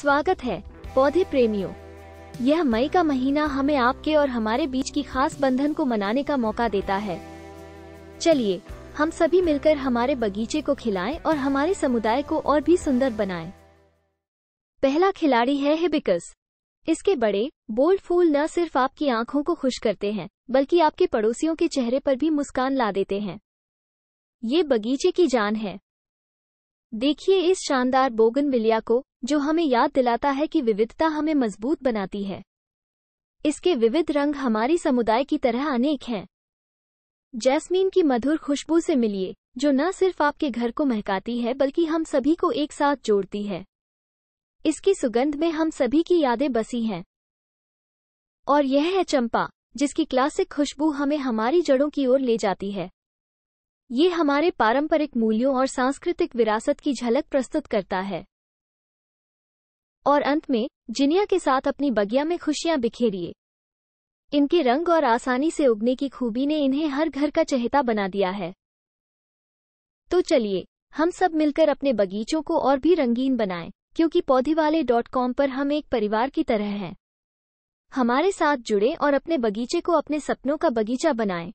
स्वागत है पौधे प्रेमियों यह मई का महीना हमें आपके और हमारे बीच की खास बंधन को मनाने का मौका देता है चलिए हम सभी मिलकर हमारे बगीचे को खिलाएं और हमारे समुदाय को और भी सुंदर बनाएं। पहला खिलाड़ी है हिबिकस इसके बड़े बोल्ड फूल न सिर्फ आपकी आंखों को खुश करते हैं बल्कि आपके पड़ोसियों के चेहरे पर भी मुस्कान ला देते हैं ये बगीचे की जान है देखिए इस शानदार बोगन विलिया को जो हमें याद दिलाता है कि विविधता हमें मजबूत बनाती है इसके विविध रंग हमारी समुदाय की तरह अनेक हैं जैस्मीन की मधुर खुशबू से मिलिए जो न सिर्फ आपके घर को महकाती है बल्कि हम सभी को एक साथ जोड़ती है इसकी सुगंध में हम सभी की यादें बसी हैं और यह है चंपा जिसकी क्लासिक खुशबू हमें हमारी जड़ों की ओर ले जाती है ये हमारे पारंपरिक मूल्यों और सांस्कृतिक विरासत की झलक प्रस्तुत करता है और अंत में जिनिया के साथ अपनी बगिया में खुशियां बिखेरिए इनके रंग और आसानी से उगने की खूबी ने इन्हें हर घर का चहेता बना दिया है तो चलिए हम सब मिलकर अपने बगीचों को और भी रंगीन बनाएं क्योंकि पौधे डॉट कॉम पर हम एक परिवार की तरह हैं हमारे साथ जुड़े और अपने बगीचे को अपने सपनों का बगीचा बनाएं